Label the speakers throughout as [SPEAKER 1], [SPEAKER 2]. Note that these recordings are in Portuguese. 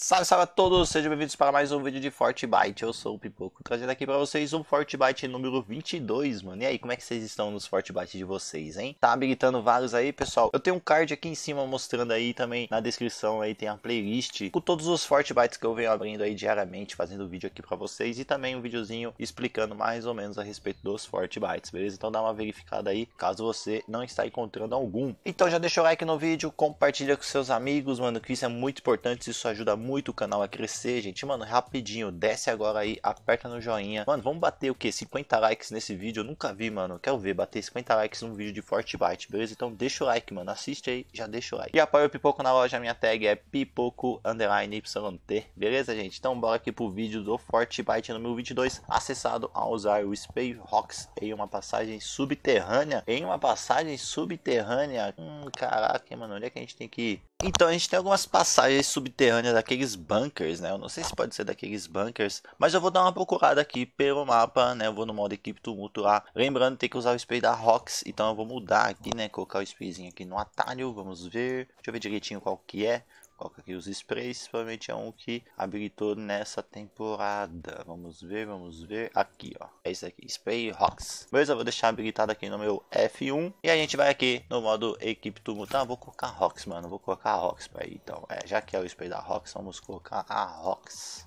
[SPEAKER 1] Salve, salve a todos, sejam bem-vindos para mais um vídeo de Byte. eu sou o Pipoco, trazendo aqui para vocês um Byte número 22, mano, e aí, como é que vocês estão nos Fortnite de vocês, hein? Tá habilitando vários aí, pessoal, eu tenho um card aqui em cima mostrando aí também, na descrição aí tem a playlist com todos os Bytes que eu venho abrindo aí diariamente, fazendo vídeo aqui para vocês e também um videozinho explicando mais ou menos a respeito dos Bytes, beleza? Então dá uma verificada aí, caso você não está encontrando algum. Então já deixa o like no vídeo, compartilha com seus amigos, mano, que isso é muito importante, isso ajuda muito muito o canal a crescer, gente. Mano, rapidinho, desce agora aí, aperta no joinha. Mano, vamos bater o que? 50 likes nesse vídeo? Eu nunca vi, mano. Quero ver, bater 50 likes num vídeo de Fortnite, beleza? Então deixa o like, mano. Assiste aí, já deixa o like. E apoia o Pipoco na loja, minha tag é pipoco underline YT, beleza, gente? Então bora aqui pro vídeo do Fortnite número 22, acessado ao usar o Space Rocks em uma passagem subterrânea. Em uma passagem subterrânea. Hum, caraca, mano, onde é que a gente tem que ir? Então a gente tem algumas passagens subterrâneas daqueles bunkers, né? Eu não sei se pode ser daqueles bunkers, mas eu vou dar uma procurada aqui pelo mapa, né? Eu vou no modo equipe tumulto lá. Lembrando, tem que usar o spray da Rox, então eu vou mudar aqui, né? Colocar o sprayzinho aqui no atalho, vamos ver. Deixa eu ver direitinho qual que é. Coloca aqui os sprays, provavelmente é um que habilitou nessa temporada. Vamos ver, vamos ver. Aqui, ó. É isso aqui, Spray Rocks. Beleza, vou deixar habilitado aqui no meu F1. E a gente vai aqui no modo Equipe Tumultar. Então, vou colocar Rocks, mano. Vou colocar Rocks pra aí, então. É, já que é o spray da Rocks, vamos colocar a Rocks.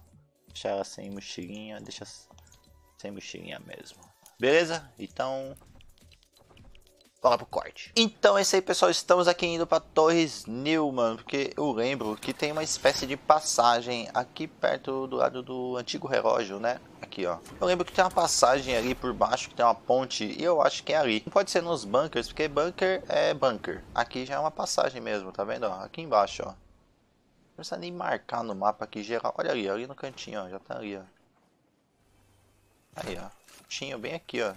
[SPEAKER 1] Deixar ela sem mochilinha, deixa sem mochilinha mesmo. Beleza? Então, fala pro corte. Então é isso aí, pessoal. Estamos aqui indo pra Torres Newman, porque eu lembro que tem uma espécie de passagem aqui perto do lado do antigo relógio, né? Aqui, ó. Eu lembro que tem uma passagem ali por baixo, que tem uma ponte, e eu acho que é ali. Não pode ser nos bunkers, porque bunker é bunker. Aqui já é uma passagem mesmo, tá vendo? aqui embaixo, ó. Não precisa nem marcar no mapa aqui geral. Olha ali, ali no cantinho, ó. Já tá ali, ó. Aí, ó. Tinha bem aqui, ó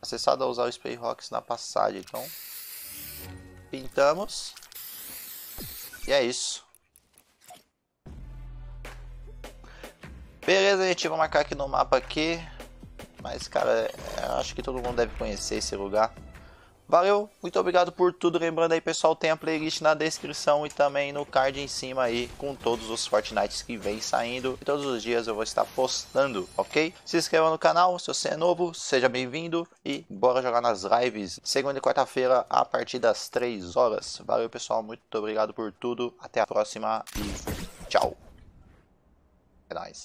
[SPEAKER 1] acessado ao usar o Spray Rocks na passagem. Então, pintamos. E é isso. Beleza, gente, vou marcar aqui no mapa aqui. Mas, cara, acho que todo mundo deve conhecer esse lugar. Valeu, muito obrigado por tudo. Lembrando aí, pessoal, tem a playlist na descrição e também no card em cima aí com todos os Fortnites que vem saindo. E todos os dias eu vou estar postando, ok? Se inscreva no canal, se você é novo, seja bem-vindo e bora jogar nas lives. Segunda e quarta-feira, a partir das 3 horas. Valeu, pessoal, muito obrigado por tudo. Até a próxima e tchau. É nóis.